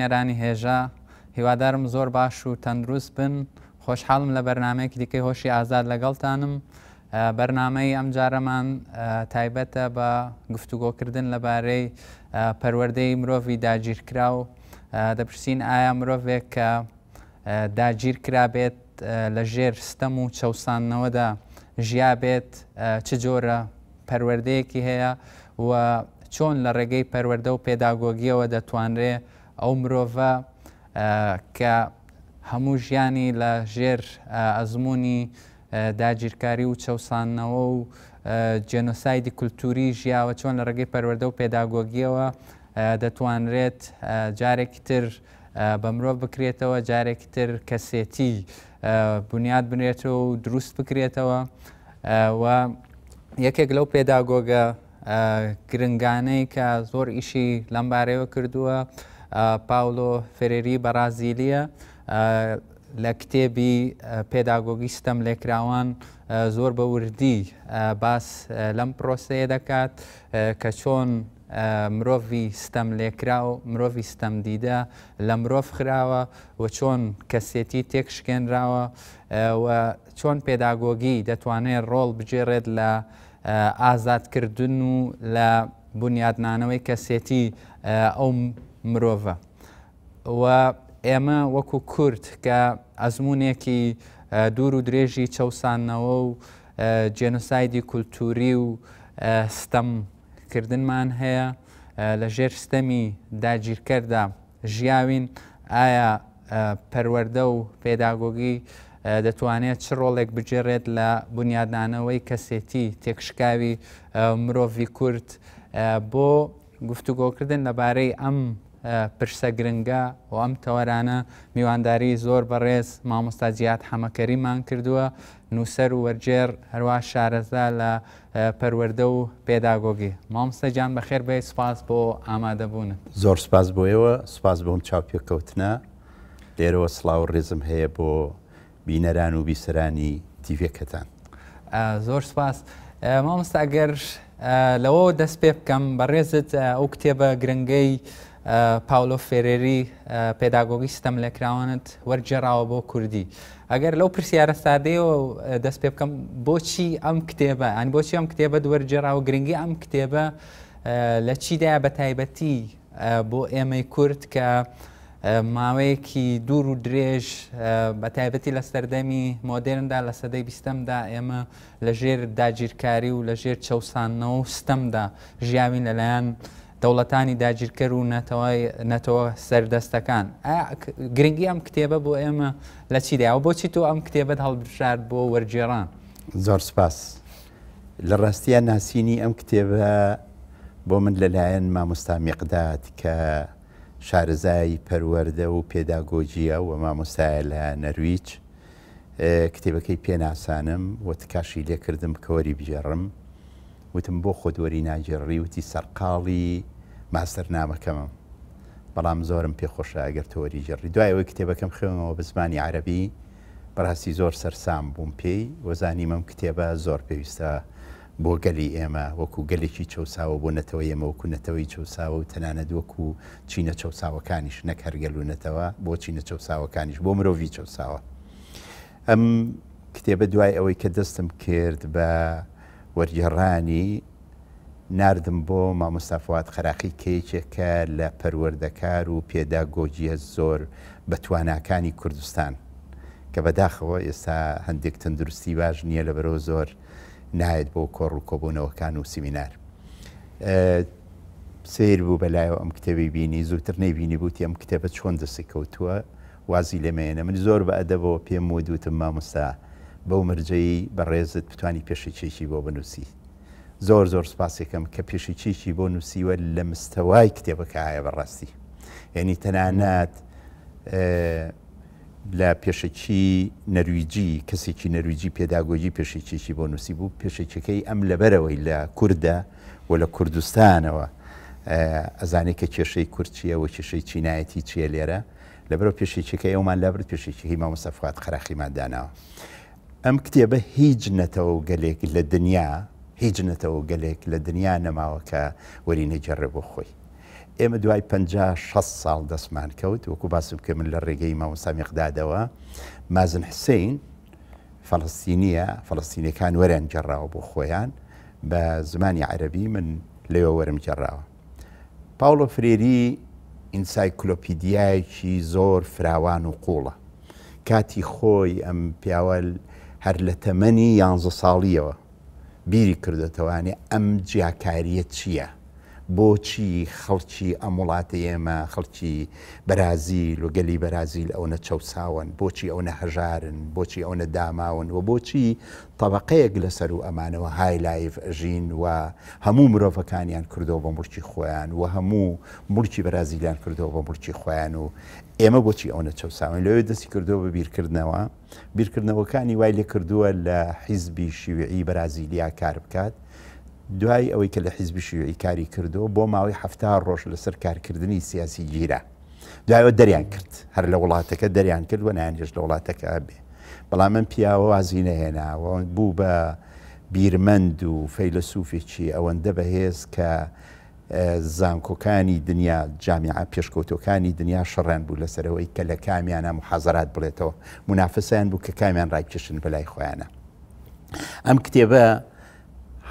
نێرانی هێژە هیوادارم زۆر باش و تەندروست بن خۆشحاڵم لە بەرنمەیەکی دیکەی هۆشی ئازاد لەگەڵتانم بەرنمەی ئەم جارەمان تایبەتە بە گفتوگۆکردن لەبارەی پەروەردەی مرۆڤی داگیرکرا و دەپرسین ئایا مرۆڤێک کە داگیر کرابێت لە ژێر ستەم و چەسانەوەدا ژیابێت چ جۆرە پەروەردەیەکی هەیە و چۆن لە ڕێگەی پەروەەردە و پێداگۆگیەوە دەتوانرێت ئەو مرۆڤە کە هەموو ژیانی لە ژێر ئەزمموی داگیرکاری و چەسانەوە و جێنۆسایدی کولتوری ژیاوە چۆن لە ڕێگەی پەروەەردە و پێداگۆگیەوە دەتوانرێت جارێکی تر بە مرۆڤ بکرێتەوە جارێکی تر کەسێتی بنیاد بنێتەوە و دروست بکرێتەوە و یەکێک لەو پێداگۆگە گرنگانەی کە زۆر ئیشی لەمبارەوە کردووە پاولۆ فرێری بەرازیلیە لە کتێبی پێداگۆگی ستەم لێکراوان زۆر بە وردی باس لەم پرۆسەیە دەکات کە چۆن مرۆڤی ستەم لێکرا و مرۆڤی ستەم دیدە لە مرۆڤ خراوە و چۆن کەسێتی تێکشکێنراوە چۆن پێداگۆگی دەتوانێت ڕۆڵ بجێڕێت لە ئازادکردن و لە بنیادنانەوەی کەسێتی ئەو مرۆڤە و ئێمە وەکو کورت کە ئەزمونێکی دوور و درێژی چەسانەوە و جێنوسایدی کولتوری و ستەمکردنمان هەیە لە ژێر ستەمی داگیرکەردا ژیاوین ئایا پەروەەردە و پێداگۆگی دەتوانێت چ ڕۆڵێک بجێڕێت لە بنیادانەوەی کەسێتی تێکشکاوی مرۆڤی کورت بۆ گفتوگۆکردن لەبارەی ئەم پرسە گرنگە و ئەم تەوەرانە میوانداری زۆر بەڕێز مامۆستا زیات حەمەکەریمان کردووە نووسەر و وەرجێر هەروە شارەزا لە پەروەەردە و پێداگۆگی مامۆستا جان بەخێر بێ سپاس بۆ ئامادەبوون زۆر سپاس بۆیەوە سپاس بۆم چاپێککەوتنە لێرەوە سلااو ڕێزم هەیە بۆ بینەران و بیسرانی تیڤەکەتان زۆر سپاس مامۆستا گەر لەوە دەست پێ بکەم بەڕێزت ئەو کتێبە گرنگەی پاولۆ فێرێری پێداگۆگی ستەم لەکراوانت وەرجێراوە بۆ کوردی. ئەگەر لەو پرسیارە سادەیەوە دەست پێ بکەم بۆچی ئەم کتێبە ئەن بۆچی ئەم کتێبە دوەرجێراوە گرنگی ئەم کتێبە لە چیداە بە تایبەتی بۆ ئێمەی کورد کە ماوەیەکی دوور و درێژ بە تایبەتی لە سەردەمی مۆدرندا لە سەدەی بیستەمدا ئێمە لە ژێر داگیرکاری و لە ژێر چەسانەوە ستەمدا ژیاوی لەلایەن دەوڵەتانی داگیرکە و نەتەوە سەردەستەکان گرنگی ئەم کتێبە بۆ ئێمە لە چیداوە بۆچی تۆ ئەم کتێبەت هەڵبشار بۆ وەرجێران زۆر سپاس لە ڕاستیان ناسینی ئەم کتێبە بۆ من لەلایەن مامۆستامیقدات کە شارزای پەروەەردە و پێداگۆجیە و مامۆستایە لە نەرویچ کتێبەکەی پێناسانم و تکاشی لێکردم کەوەری بژێڕم وتم بۆ خۆدوەری ناجێڕی وتی سەرقاڵی ماستەر نامەکەمم بەڵام زۆرم پێخۆشە ئەگەر تۆری جێڕی دوایەوەی کتێبەکەم خوێنەوە بە زمانی عربی بەڕاستی زۆر سەررسام بووم پێی وەزانی مەم کتێبە زۆر پێویستە بۆ گەلی ئێمە وەکو گەلێکی چەساوە بۆ نەتەوە ئێمە وەکو نەتەوەی چەساوە و تەنانە دووەکو چینە چەساوەکانیش نەک هەرگەل و نەتەوە بۆ چینە چەساوەکانیش بۆ مرۆڤی چەساوە. ئەم کتێبە دوای ئەوەی کە دەستم کرد بە وەرجێڕانی نردم بۆ مامۆستافات خراقی کەیچێکە لە پەروەردەکار و پێداگۆجیە زۆر بە تواناکانی کوردستان کە بەداخەوە ئێستا هەندێک تەندروستی باش نییە لە بەرەوە زۆر نایەت بۆ کۆڕ و کۆبوونەوەکان و سیمینار. سیر بوو بەلایەوە ئەم کتێبی بینی زووتر نەیبینی بووتی ئەم کتێبە چۆن دەستی کەوتووە وازی لەمێنە من زۆر بە ئەدەبەوە پێم ودوتم مامۆستا بەو مرجەی بەڕێزت بتانی پێشی چێکی بۆ بنووسی زۆر زۆر سپاسێکم کە پێشی چیکی بۆ نووسیوە لە مستەوای کتێبەکە ئاە بەڕاستی یعنی تەنانەت لە پێشەکی نەرویجی کەسێکی نەرویجی پێداگۆجی پێشێکێکی بۆ نووسی بوو پێشێکەکەی ئەم لەبەرەوەی لە کووردا و لە کوردستانەوە ئەزانێک کە کێشەی کورچیە و کێشەی چینایەتی چیە لێرە لەبەرەوە پێشێکەکە ئەومان لابرد پێشێکی مامۆسەفات خراخیمان داناوە. ئەم کتێبە هیچ نەتەوە گەلێک لە دنیا هیچ نەتەوە گەلێک لە دنیا نەماوەکە وەرینەجارڕێ بۆ خۆی. ئێمە دوای 56 ساڵ دەسمان کەوت وەکو باسم کە من لە ڕێگەی مامۆسامیقدادەوە مازن حسین فەڵستینیە فەڵستینەکان وەرەن جەڕاوە بۆ خۆیان بە زمانی عەربی من لێوە وەرم جەڕاوە. پاولۆ فرێری ئینسایکلۆپیدایکی زۆر فراوان و قوڵە. کاتی خۆی ئەم پیاوەل هەر لە تەمەنی یانزە ساڵیەوە بیری کردەوەوانێ ئەم جیاکاریە چییە؟ بۆچی خەڵکی ئەم وڵاتە ئێمە خەڵکی بەرازیل و گەلی بەرازیل ئەوە چەساون بۆچی ئەوە هەژارن بۆچی ئەوە داماون و بۆچی تەبقەیەک لەسەر و ئەمانەوە هایلایف ئەژین و هەموو مرۆڤەکانیان کردەوە بە مرچی خۆیان و هەموو مرچی بەرازیلیان کردەوە بە مرچی خۆیان و ئێمە بۆچی ئەوە چەساوان لەوێ دەستی کردووە بە بیرکردنەوە بیرکردنەوەکانی وای لێ کردووە لە حیزبی شیوعی بەرازیلیا کار بکات دوای ئەوەی کە لە حیزبی شیوعی کاری کردووە بۆ ماوەی هەفتا ڕۆژ لەسەر کارکردنی سیاسی گیرە دوایەوە دەریان کرد هەر لە وڵاتەکە دەریان کرد وە نانێش لە وڵاتەکە بێ بەڵام من پیاوە وازیینە هێناوە بوو بە بیرمەند و فەیلسوفێکی ئەوەندە بەهێز کە زانکۆکانی دنیا جامعە پێشکەوتەکانی دنیا شەڕان بوو لەسەرەوەی کە لە کامیانە محەزارات بڵێتەوە منافسیان بوو کە کامیان ڕایکشن بەلای خۆیانە. ئەم کتێبە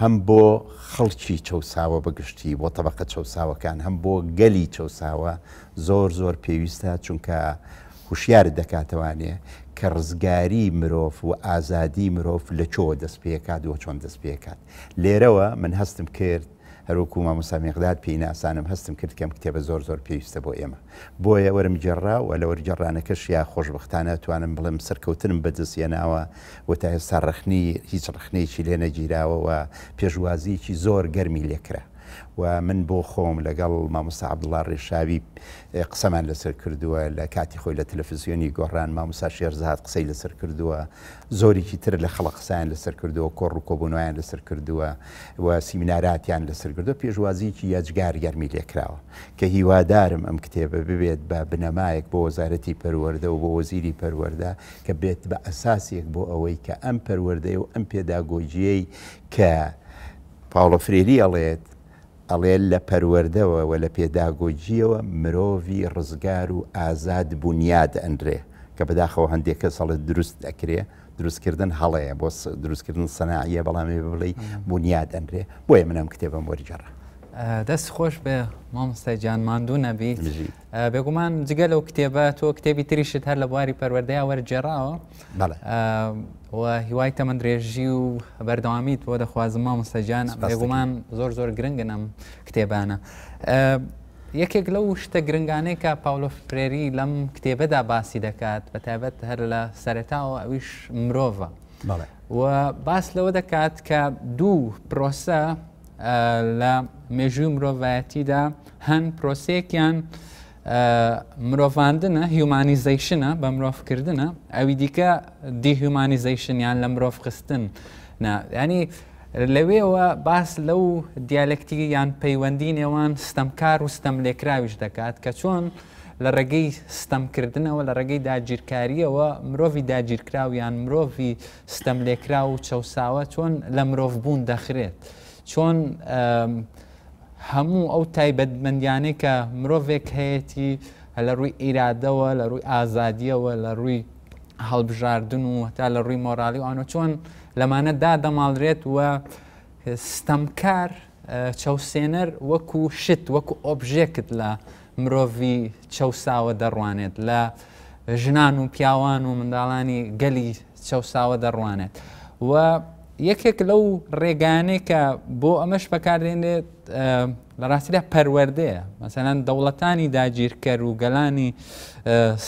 هەم بۆ خەڵکی چەساوە بەگشتی بۆ تەبقە چەساوەکان هەم بۆ گەلی چەساوە زۆر زۆر پێویستە چونکە هوشیار دەکاتوانێ کە ڕزگاری مرۆڤ و ئازادی مرۆڤ لە چۆ دەست پێکات و چۆن دەست پێکات لێرەوە من هەستم کرد هەروکو مامۆسامیقداد پێیناسانم هەستم کرد کەم کتێبە زۆر زۆر پێویستە بۆ ئێمە بۆیە وەرم جێڕا و لە وەرجێڕانەکەش یا خۆشببختانە توانم بڵم سەرکەوتنم بەدەستێناوە و تا هێستا ڕخنی هیچ ڕخنێکی لێ نەگیراوەوە پێشوازیکی زۆر گەرمی لێکرا و من بۆ خۆم لەگەڵ مامۆستا عبدڵار ڕێشاوی قسەمان لەسەر کردووە لە کاتی خۆی لە تەلەفزیۆنی گۆڕان مامۆسا شێرزهات قسەی لەسەر کردووە زۆرێکی تر لە خەڵق قسەیان لەسەر کردووە کۆڕ و کۆبوونویان لەسەر کردووە و سیمیناراتیان لەسەر کردو پێشوازیکی یاجگار گەرمی لێکراوە کە هیوادارم ئەم کتێبە ببێت بە بنەمایەک بۆ وەزارەتی پەروەەردە و بۆ وەزیری پەروەەردە کە بێت بە ئەساسێک بۆ ئەوەی کە ئەم پەروەەردەی و ئەم پێداگۆجیەی کە پاڵۆ فرێری ئەڵێت ئەڵێ لە پەروەردەوە و لە پێداگۆجیەوە مرۆڤی ڕزگار و ئازاد بنیاد ئەندرێ کە بەداخەوە هەندێکە سەڵت دروست ئەکرێ دروستکردن هەڵەیە بۆ دروستکردن سەناعە بەڵامی بڵێ بنیاد ئەندرێ بۆیە منم کتێبم وەرجەڕە دەست خۆش بێ مامۆستای جانماندوو نەبی بێگومان جگە لەو کتێبە تۆ کتێبی تریشت هەر لە بواری پەروەردەیا وەرجێراوە هیوای تەمە درێژی و بەردەوامیت بۆ دەخوازم مامۆستەجان بێگومان زۆر زۆر گرنگنم کتێبانە. یەکێک لەو شتە گرنگانێکە پاولۆف پرێری لەم کتێبەدا باسی دەکات بە تایبەت هەر لە سەرتاوە ئەویش مرۆڤە و باس لەوە دەکات کە دوو پرۆسە لە مێژوی مرۆڤایەتیدا هەن پرۆسێکیان مرۆڤاندنە هیومانیزیشنە بە مرۆڤکردنە ئەوی دیکە دیهیومانیزیشنیان لە مرۆڤ خستن ینی لەوێەوە باس لەو دیالکتی یان پەیوەندی نێوان ستەمکار و ستەم لێکراویش دەکات کە چۆن لە ڕێگەی ستەمکردنەوە لە ڕێگەی داگیرکاریەوە مرۆڤی داگیرکراویان مرۆڤی ستەم لێکرا و چەساوە چۆن لە مرۆڤ بوون دەخرێت. چۆن هەموو ئەو تایبەتمەندیانەی کە مرۆڤێک هەیەی لە ڕووی ئیرادەوە لە ڕووی ئازادیەوە لە ڕووی هەڵبژاردن و هەتا لە ڕووی مۆرالی ئەوانە چۆن لەمانە دادەماڵرێت وە ستەمکار چاوسێنەر وەکو شت وەکو ئۆبژێکت لە مرۆڤی چەساوە دەڕوانێت لە ژنان و پیاوان و منداڵانی گەلی چەساوە دەڕوانێت. و یەکێک لەو ڕێگانێکە بۆ ئەمەش بەکارێنێت لە ڕاستیدا پەروەردەیە مەسەەن دەوڵەتانی داگیرکەر و گەلانی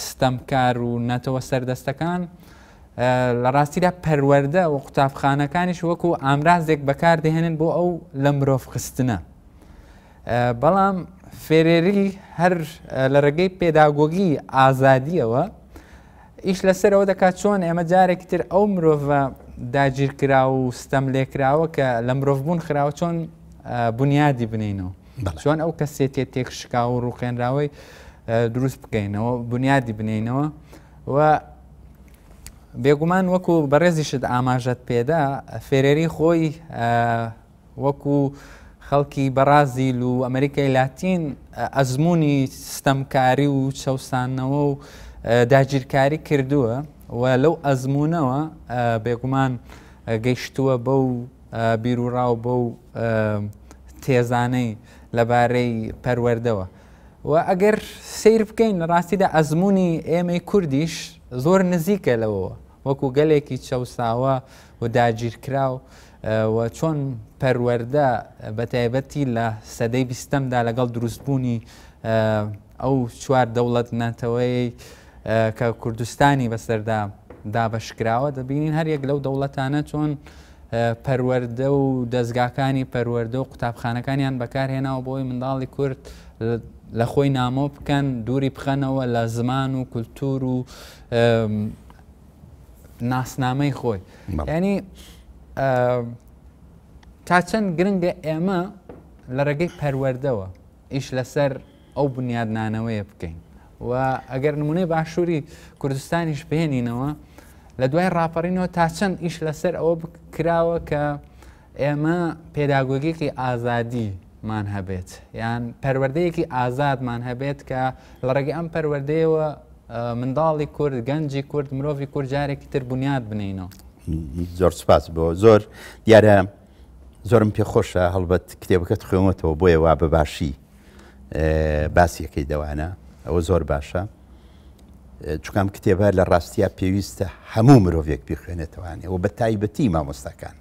ستەمکار و نەتەوە سەردەستەکان لە ڕاستیدا پەروەەردە و قوتابخانەکانیش وەکو ئامرازێک بەکاردەهێنن بۆ ئەو لە مرۆڤ خستنە. بەڵام فێرێری هەر لە ڕێگەی پێداگۆگی ئازادیەوە ئیش لەسەرەوە دەکات چۆن ئێمە جارێکی تر ئەو مرۆڤە داگیر کرا و ستەم لێکراوە کە لە مرۆڤبوون خراوە چۆن بنیادی بنینەوە چۆن ئەو کەسێتێ تێکشکا و ڕووخێنراوەی دروست بکەینەوە بنیادی بنینەوە و بێگومان وەکو بەڕێزیشت ئاماژەت پێدا فێرەری خۆی وەکو خەڵکی بەرازیل و ئەمریکای لاتین ئەزمموی ستەمکاری و چەسانەوە و داگیرکاری کردووە و لەو ئەزمونونەوە بێگومان گەیشتووە بەو بیرروڕاو بەو تێزانەی لەبارەی پەروەردەوە و ئەگەر سیر بکەین ڕاستیدا ئەزمموی ئێمەی کوردیش زۆر نزیکە لەوەوە وەکو گەلێکی چەساوە و داگیرکراو و چۆن پەروەەردە بەتایبەتی لە سەدەی بیستەمدا لەگەڵ دروستبوونی ئەو چوار دەوڵەت ناتەوەی کە کوردستانی بەسەردا دابشکراوە دەبینین هەر یەک لەو دەوڵەتانە چۆن پەروەەردە و دەستگاکانی پەروەەردە و قوتابخانەکانیان بەکارهێناوە بۆی منداڵی کورد لە خۆی نامۆ بکەن دووری بخەنەوە لە زمان و کولتور و ناسنامەی خۆی ینی تا چەند گرنگە ئێمە لە ڕێگەی پەروەردەوە ئیش لەسەر ئەو بنیادنانەوەیە بکەین و ئەگەر نمونەی باشووری کوردستانیش بهێنینەوە لە دوای ڕاپەڕینەوە تا چەند ئیش لەسەر ئەوە کراوە کە ئێمە پێداگۆگیەکی ئازادیمان هەبێت یان پەروەردەیەکی ئازادمان هەبێت کە لە ڕێگە ئەم پەروەردەیەوە منداڵی کورد گەنجی کورد مرۆڤی کورد جارێکی تر بنیاد بنینەوە زۆر سپاس بۆ زۆر دیارە زۆرم پێخۆشە هەڵبەت کتێبەکەت خوێنەتەوە بۆیە وا بەباشی باسیەکەی دەوانە ئەوە زۆر باشە چکام کتێبە لە ڕاستیا پێویستە هەموو مرۆڤێک بخوێنێتوانێ و بە تایبەتی مامۆستاکان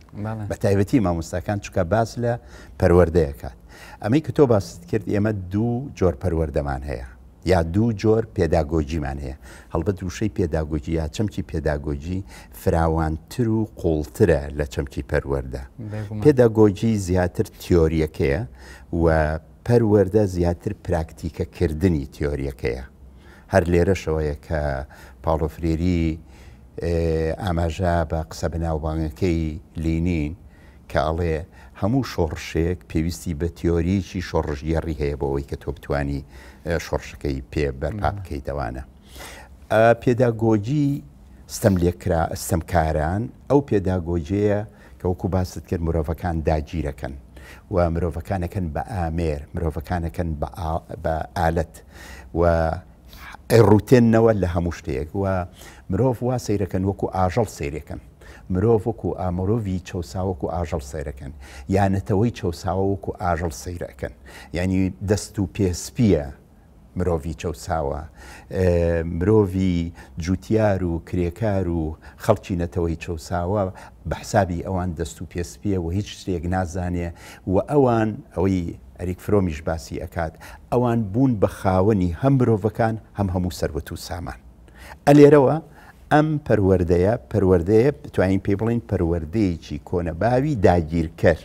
بە تایبەتی مامۆستاکان چکە باس لە پەروەردەیەکات ئەمەی کە تۆ باست کرد ئێمە دوو جۆر پەروەردەمان هەیە یا دوو جۆر پێداگۆجیمان هەیە هەڵبەت وشەی پێداگۆجی یا چەمکی پێداگۆجی فراوانتر و قوڵترە لە چەمکی پەروەەردە پێداگۆجی زیاتر تیۆریەکەیە و پەروەەردە زیاتر پراکتیکەکردنی تیۆریەکەیە هەر لێرەشەوەیە کە پاڵۆفرێری ئاماژە بە قسە بەناوبانگەکەی لینین کە ئەڵێ هەموو شۆڕشێک پێویستی بە تیۆریکی شۆڕژگەڕی هەیە بۆەوەی کە تۆ بتانی شۆڕشەکەی پێ بەرپا بکەی دەوانە. پێداگۆجی ستەم لێکرا ستەمکاران ئەو پێداگۆجەیە کە وەکو باست کرد مرۆڤەکان داگیرەکەن و مرۆڤەکانەکەن بە ئامێر مرۆڤەکانەکەن بە ئالەت و ڕوتێنەوە لە هەموو شتێک و مرۆڤ وا سیرەکەن وەکو ئاژەڵ سیرەکەن مرۆڤ وەکو ئامرۆڤی چاساوەکو ئاژەڵ سیرەکەن یانەتەوەی چاساوە وەکو ئاژەڵ سیرەکەن یعنی دەست و پێسپیە مرۆڤ چە ساوە مرۆڤ جوتیار و کرێکار و خەڵکی نەتەوەی چەساوە بە حسابی ئەوان دەست و پێسپیە و هیچ شتێک نازانێ و ئەوان ئەوەی ئەریک فرۆمیش باسی ئەکات ئەوان بوون بە خاوەنی هەم مرۆڤەکان هەم هەموو سەرەت و سامان ئەلێرەوە ئەم پەروەردەیە پەروەردەیە بتوانین پێ بڵین پەروەردەیەکی کۆنەباوی داگیرکەر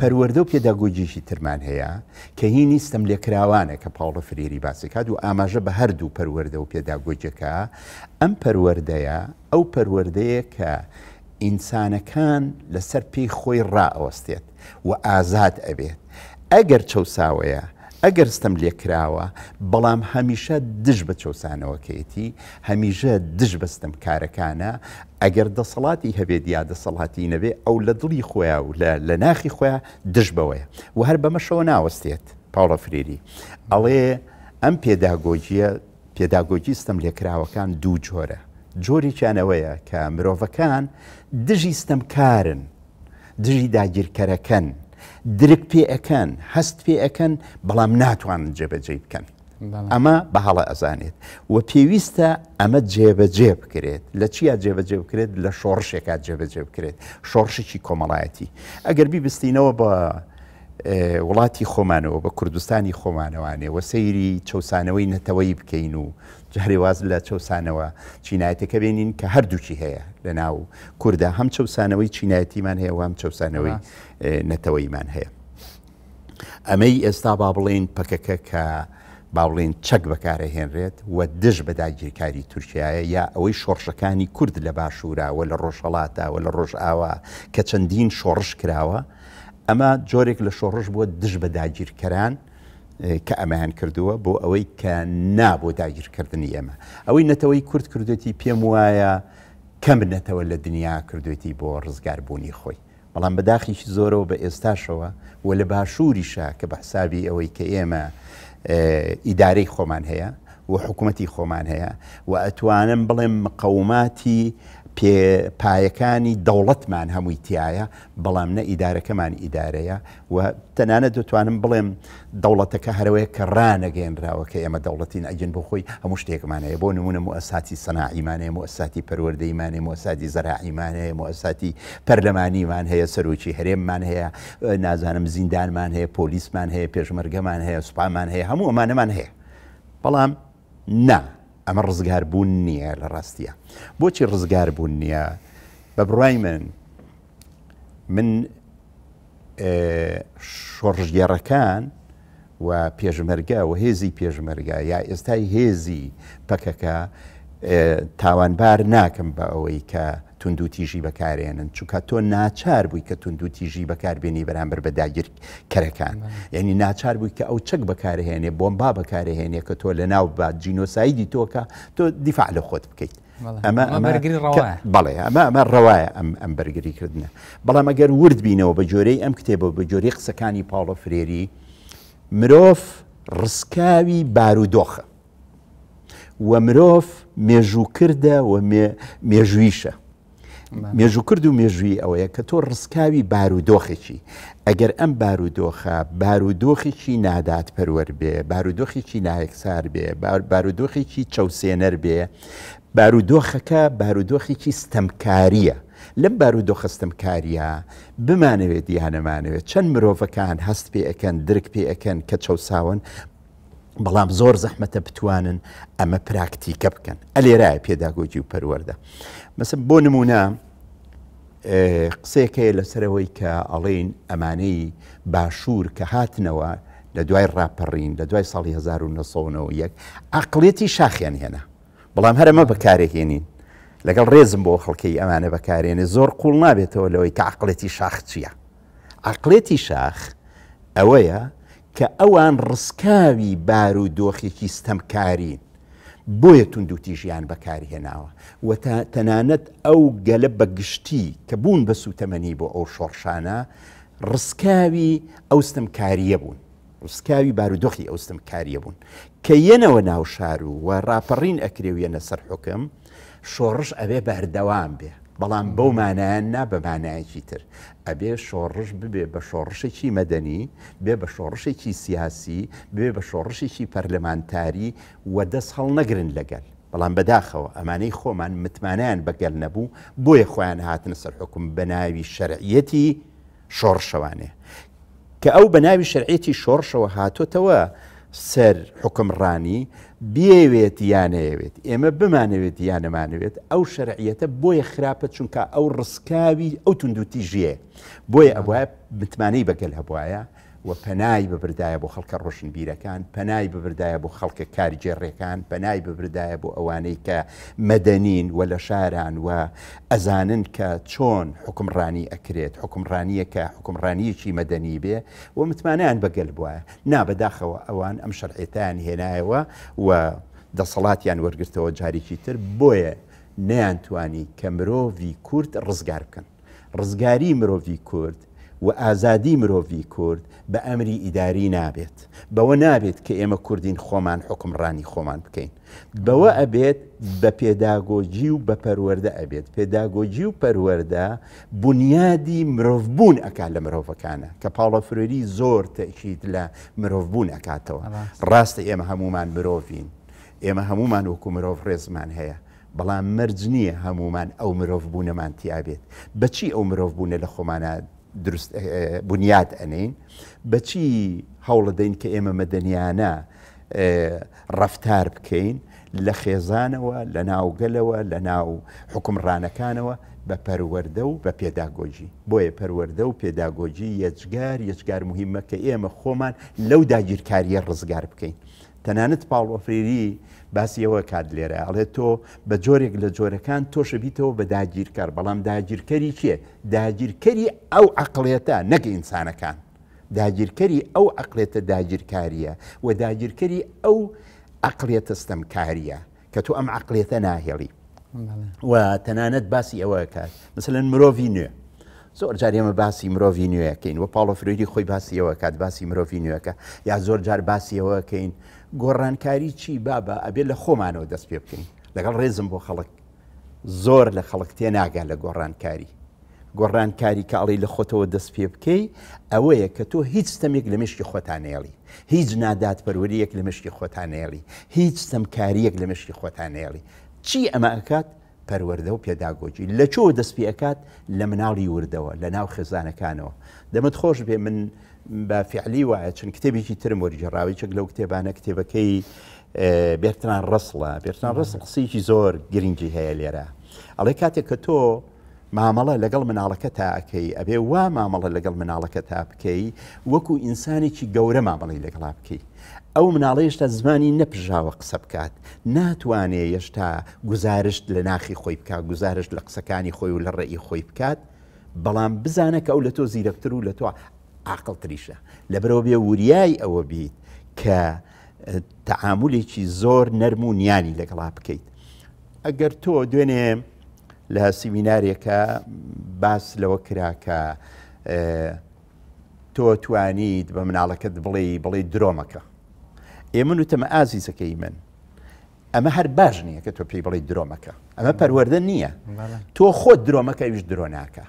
پەروەەردە و پێداگۆجیشی ترمان هەیە کە هی نیستم لێکراوانە کە پاڵە فرێری باسی کات و ئاماژە بە هەردوو پەروەەردە و پێداگۆجەکە ئەم پەروەەردەیە ئەو پەروەەردەیە کە ئینسانەکان لەسەر پێی خۆی ڕائوەستێت و ئازاد ئەبێت ئەگەر چەساوەیە ئەگەرستەم لێکراوە بەڵام هەمیشە دژ بە چۆسانەوەکەیەتی هەمیشە دژ بەستم کارەکانە ئەگەر دەسەڵاتی هەبێت یا دەسەڵاتی نەبێ ئەو لە دڵی خۆیا و لە ناخی خۆیان دژ بەوەیە و هەر بەمەشەوە ناوەستێت پاوڵە فرێری ئەڵێ ئەم پێداگۆجیە پێداگۆجیستم لێکراوەکان دوو جۆرە جۆریانەوەیە کە مرۆڤەکان دژی ستەمکارن دژی داگیرکەرەکەن درک پێ ئەەکەن هەست پێ ئەەکەن بەڵام ناتوانن جێبەجێ بکەن ئەمە بەهاڵە ئەزانێت و پێویستە ئەمە جێبەجێ بکرێت لە چیا جێبەجێ بکرێت لە شۆڕشێکا جێبەجێ بکرێت شۆڕشێکی کۆمەڵایەتی ئەگەر بیبستینەوە بە وڵاتی خۆمانەوە بە کوردستانی خۆمانەوانێ وە سەیری چەسانەوەی نەتەوەی بکەین و جارێواز لە چەسانەوە چینایەتەکە بێنین کە هەردووکی هەیە لە ناو کووردا هەم چەسانەوەی چینایەتیمان هەیە وام چەسانەوەی نەتەوەیمان هەیە. ئەمەی ئێستا با بڵێن پکەکە کە باڵێن چەک بەکارەهێنرێت و دژ بە داگیرکاری تورکایە یا ئەوەی شۆڕشەکانی کورد لە باشووراوە لە ڕۆژهڵاتاوە لە ڕۆژئاوا کە چەندین شۆڕش کراوە ئەمە جۆرێک لە شۆڕش بۆ دژ بە داگیرکەران کە ئەمەیان کردووە بۆ ئەوەی کە نابۆ داگیرکردنی ئێمە ئەوەی نەتەوەی کورد کردوێتی پێم وایە کەم نەتەوە لە دنیا کردوێتی بۆ ڕزگاربوونی خۆی بەڵام بەداخیشی زۆرەوە بە ئێستاشەوە و لە باشووریشە کە بە حسابی ئەوەی کە ئێمە ئیدارەی خۆمان هەیە و حکوومەتی خۆمان هەیە و ئەتوانم بڵێم مقەوماتی پایەکانی دەوڵەتمان هەمووی تایە بەڵام نە ئیدارەکەمان ئیدارەیە و تەنانە دەتوانم بڵێم دەوڵەتەکە هەرەوەی کە ڕانەگەێنراوە کە ئێمە دەوڵەتین ئەجن بۆ خۆی هەموو شتێکمانەیە بۆ نمونە موەساتی سەناعیمانەیە موەساتی پەروەردەیمانێ موەسادی زەراعیمانەیە موەساتی پەرلەمانیمان هەیە سەرۆکی هەرێممان هەیە نازانم زیندانمان هەیە پۆلیسمان هەیە پێشمەرگەمان هەیە سوپامان هەیە هەموو ئەمانەمان هەیە بەڵام نا ئەمە ڕزگار بوون نییە لە ڕاستیە بۆچی ڕزگار بوون نییە بە بڕای من من شۆڕژگەڕەکان و پێشمەرگە و هێزی پێشمەرگە یا ئێستای هێزی پەکەکە تاوانبار ناکەم بە ئەوەی کە تونند و تیژی بەکارێنن چونکە تۆ ناچار بووی کە تونند و تیژی بەکاربیێنی بەرامبەر بە داگیر کەرەکان یعنی ناچار بووی کە ئەو چەک بەکارهێنێ بۆمبا بەکارهێنێ کە تۆ لە ناو بە جینۆسایدی تۆکە تۆ دیفاع لە خۆت بکەیت ئەمە ئەمەگری ڕواە بڵێ ئەمە ئەمە ڕواایە ئەم ئەم بەرگریکردنە بەڵام ئەگەر ورد بینەوە بە جۆرەی ئەم کتێبە بە جۆری قسەکانی پاڵە فرێری مرۆڤ ڕسکاوی بارودۆخە و مرۆڤ مێژووکردە و مێژویشە مێژوکرد و مێژووی ئەوەیە کە تۆ ڕسکاوی بارودۆخێکی ئەگەر ئەم بارودۆخە بارودۆخێکی نادات پەروەەر بێ بارودۆخێکی نایەکسار بێ بارودۆخێکی چاوسێنەر بێ بارودۆخەکە بارودۆخێکی ستەمکاریە لەم بارودۆخەستەمکاریە بمانەوێت دییانەمانەوێت چەند مرۆڤەکان هەست پێ ئەەکەن درک پێ ئەەکەن کە چاوساون بەڵام زۆر زەحمەتە بتوانن ئەمە پراکتیکە بکەن ئەلێرایە پێداگۆجی و پەروەەردە مەسم بۆ نمونە قسێکەیە لەسەرەوەی کە ئەڵێن ئەمانەی باشوور کە هاتنەوە لە دوای ڕاپەڕین لە دوای ساڵی 1970 ئەقلێتی شاخیان هێنا بەڵام هەرەمە بەکارێکێنین لەگەڵ ڕێزم بۆ خەڵکی ئەمانە بەکارێنێ زۆر قوڵ نابێتەوە لەوەی کە عقلەتی شاخ چییە عقلێتی شاخ ئەوەیە کە ئەوان ڕسکاوی بار و دۆخێکی ستەمکارین بۆیە تونند و تیژیان بەکاری هێناوە و تەنانەت ئەو گەلە بەگشتی کە بوون بە سوتەمەنی بۆ ئەو شۆڕشانە ڕسکاوی ئەوستم کاریە بوون ڕسکاوی بارودۆخی ئەوستم کاریە بوون کە یەنەوە ناو شار و و ڕاپەڕین ئەکرێویەنە سەر حکم شۆڕش ئەوێ بەردەوام بێ بەڵام بەو مانایان نا بە مانایەکی تر ئەبێ شۆڕش ببێ بە شۆڕشێکی مەدەنی بێ بە شۆڕشێکی سیاسی بێ بە شۆڕشێکی پەرلەمانتاری وە دەست هەڵ نەگرن لەگەل بەڵام بەداخەوە ئەمانەی خۆمان متمانیان بەگەل نەبوو بۆیە خۆیان هاتن سەر حکم بە ناوی شەرعەتی شۆڕشەوانێ کە ئەو بە ناوی شەرعێتی شۆڕشەوە هاتوتەوە سەر حکمڕانی بێوێت یانەیەوێت ئێمە بمانەوێت یانەمانەوێت ئەو شەرعیەتە بۆیە خراپە چونکە ئەو ڕسکاوی ئەو تونندوتی ژیە بۆیە ئەوە متمانەی بەگەل هەبواە و پەنای ببردایە بۆ خەڵکە ڕۆشنبیرەکان پەنای ببردایە بۆ خەڵکە کاریجێڕێکان پەنای ببردایە بۆ ئەوانەی کە مەدەنین و لە شاران و ئەزانن کە چۆن حکمڕانی ئەکرێت حکمڕانیە کە حکمڕانیەکی مەدەنی بێ و متمانیان بەگەل بووە نابەداخەوە ئەوان ئەم شەرعێتان هێنایەوە و دەسەڵاتیان وەرگرتەوە جارێکی تر بۆیە نیانتوانی کە مرۆڤی کورد ڕزگار بکەن. ڕزگاری مرۆڤی کورد و ئازادی مرۆڤی کورد بە ئەمری ئیداری نابێت بەوە نابێت کە ئێمە کوردین خۆمان حکمڕانی خۆمان بکەین بەوە ئەبێت بە پێداگۆجی و بە پەروەەردە ئەبێت پێداگۆجی و پەروەەردە بنیادی مرۆڤبوون ئەک لە مرۆڤەکانە کە پاڵەفرۆری زۆر تەشید لە مرۆڤبوون ئەکاتەوە ڕاستە ئێمە هەمومان مرۆڤین ئێمە هەمومان وەکو مرۆڤ ڕێزمان هەیە بەڵام مەرج نییە هەمومان ئەو مرۆڤ بوونەمان تیاابێت بەچی ئەو مرۆڤ بوونە لە خۆمانە بنیاد ئەنین بەچی هەوڵە دەین کە ئێمە مەدەنیانە ڕفتار بکەین لە خێزانەوە لە ناوگەلەوە لە ناو حکمڕانەکانەوە بە پەروەەردە و بە پێداگۆژی بۆیە پەروەەردە و پێداگۆجی یەجگار یەجگار مهمە کە ئێمە خۆمان لەو داگیرکاریە ڕزگار بکەین تەنانەت پاڵۆفرێری باسی ئەوە کات لێرە ئەڵێ تۆ بە جۆرێک لە جۆرەکان تۆشە بیتەوە بە داگیرکار بەڵام داگیرکەری کێ داگیرکەری ئەو عقلێتە نەگە ئینسانەکان داگیرکەری ئەو عقلێتە داگیرکاریە و داگیرکەری ئەو عقلێتەستەمکاریە کە تۆ ئەم عقلێتە ناهێڵی و تەنانەت باسی ئەوە کات مثلەن مرۆڤ نوێ زۆر جار ئێمە باسی مرۆڤ نوێەکەین و پاڵۆفرۆیدی خۆی باسی ئەوە کات باسی مرۆڤ نوێەکە یا زۆر جار باسی ئەوەکەین گۆڕانکاری چی بابە ئەبێ لە خۆمانەوە دەست پێ بکەین لەگەڵ ڕێزم بۆ خەڵک زۆر لە خەڵک تێناگە لە گۆڕانکاری گۆڕانکاری کە ئەڵی لە خۆتەوە دەست پێ بکەی ئەوەیە کە تۆ هیچ تەمێک لە مشکی خۆتانێڵی هیچ نادات پەروەریەک لە مشکی خۆتانێڵی هیچ تەمکاریەک لە مشکی خۆتانێڵی چی ئەمە ئەکات پەروەەردە و پێداگۆجی لە چۆ دەستپی ئەکات لە مناڵی وردەوە لە ناو خێزانەکانەوە دەمت خۆش بێ من بە فعلی وایە چون کتێبێکی ترم وەریجیێڕاوی چک لەو کتێبانە کتێبەکەی بێتان ڕستڵە بێتان ڕست قسەیکی زۆر گرنگی هەیە لێرە ئەڵێ کاتێک کە تۆ مامەڵە لەگەڵ مناڵەکە تاکەی ئەبێ وا مامەڵە لەگەڵ مناڵەکە تا بکەی وەکو ئینسانێکی گەورە مامەڵی لەگەڵا بکەی ئەو مناڵە هێشتا زمانی نەپژاوە قسە بکات ناتوانێ هێشتا گزارشت لە ناخی خۆی بکات گزارش لە قسەکانی خۆی و لە ڕێی خۆی بکات بەڵام بزانە کە ئەو لە تۆ زیرەکتر و لە تۆ عقل تریشە لەبرەوە بێ وریای ئەوە بیت کە تەعامولێکی زۆر نەرم و نیانی لەگەڵا بکەیت ئەگەر تۆ دوێنێ لە سیمینارێکە باس لەوە کراکە تۆ توانیت بە مناڵەکەت بڵێ بڵێ درۆمەکە ئێمن وتەمە ئازیزەکەی من ئەمە هەر باش نییە کە تۆ پێی بڵێ درۆمەکە ئەمە پەروەەردە نییە تۆ خۆت درۆمەکە ویش درۆ ناکە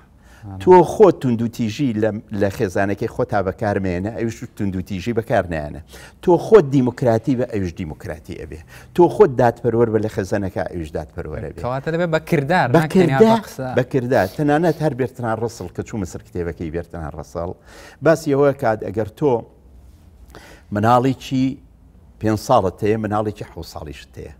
تۆ خۆ تونندوتیژی لە خێزانەکەی خۆ تا بەکارمێنە ئەوش تونندوتیژی بەکارنیانە تۆ خۆت دیموکراتی بە ئەوش دیموکراتی ئەبێ تۆ خۆت دادپەروەر بە لە خێزانەکە ئەوش دادپەروەرەواتە لەبێ بەکردار بەکردار تەنانەت هەر بێتتان ڕسڵ کە چوو مسر کتێبەکەی بێتتان ڕسەڵ باسی ئەوە کات ئەگەر تۆ مناڵێکی پێ ساڵت هەیە مناڵێکی حو ساڵیشت هەیە